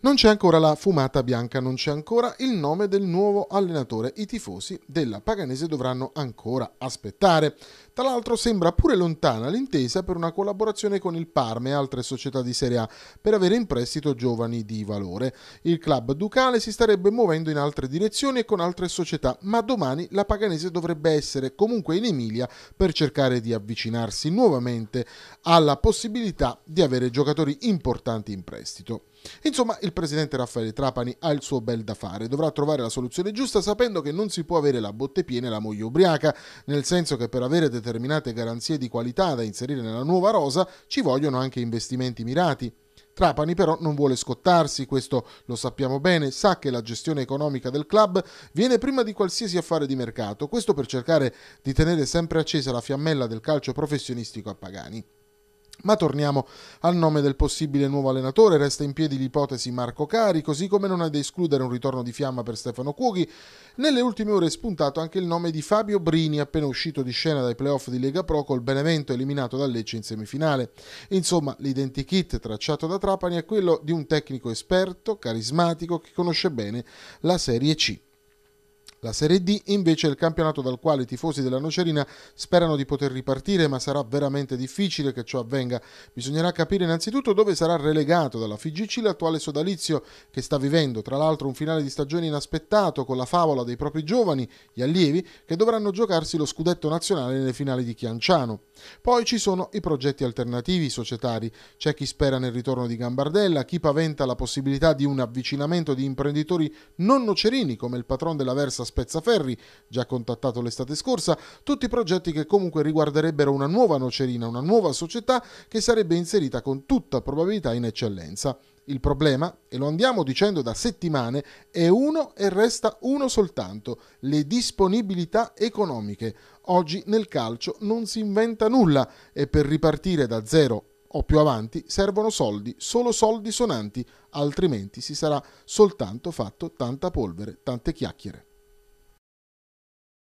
Non c'è ancora la fumata bianca, non c'è ancora il nome del nuovo allenatore. I tifosi della Paganese dovranno ancora aspettare. Tra l'altro sembra pure lontana l'intesa per una collaborazione con il Parma e altre società di Serie A per avere in prestito giovani di valore. Il club ducale si starebbe muovendo in altre direzioni e con altre società, ma domani la Paganese dovrebbe essere comunque in Emilia per cercare di avvicinarsi nuovamente alla possibilità di avere giocatori importanti in prestito. Insomma, il il presidente Raffaele Trapani ha il suo bel da fare. Dovrà trovare la soluzione giusta sapendo che non si può avere la botte piena e la moglie ubriaca, nel senso che per avere determinate garanzie di qualità da inserire nella nuova rosa ci vogliono anche investimenti mirati. Trapani però non vuole scottarsi, questo lo sappiamo bene, sa che la gestione economica del club viene prima di qualsiasi affare di mercato, questo per cercare di tenere sempre accesa la fiammella del calcio professionistico a Pagani. Ma torniamo al nome del possibile nuovo allenatore, resta in piedi l'ipotesi Marco Cari, così come non è da escludere un ritorno di fiamma per Stefano Cuoghi. Nelle ultime ore è spuntato anche il nome di Fabio Brini, appena uscito di scena dai playoff di Lega Pro col Benevento eliminato da Lecce in semifinale. Insomma, l'identikit tracciato da Trapani è quello di un tecnico esperto, carismatico, che conosce bene la Serie C. La Serie D invece è il campionato dal quale i tifosi della Nocerina sperano di poter ripartire, ma sarà veramente difficile che ciò avvenga. Bisognerà capire innanzitutto dove sarà relegato dalla FIGC l'attuale sodalizio che sta vivendo, tra l'altro un finale di stagione inaspettato con la favola dei propri giovani, gli allievi, che dovranno giocarsi lo scudetto nazionale nelle finali di Chianciano. Poi ci sono i progetti alternativi societari. C'è chi spera nel ritorno di Gambardella, chi paventa la possibilità di un avvicinamento di imprenditori non nocerini come il patron della Versa Spezzaferri, già contattato l'estate scorsa, tutti progetti che comunque riguarderebbero una nuova nocerina, una nuova società che sarebbe inserita con tutta probabilità in eccellenza. Il problema, e lo andiamo dicendo da settimane, è uno e resta uno soltanto, le disponibilità economiche. Oggi nel calcio non si inventa nulla e per ripartire da zero o più avanti servono soldi, solo soldi sonanti, altrimenti si sarà soltanto fatto tanta polvere, tante chiacchiere.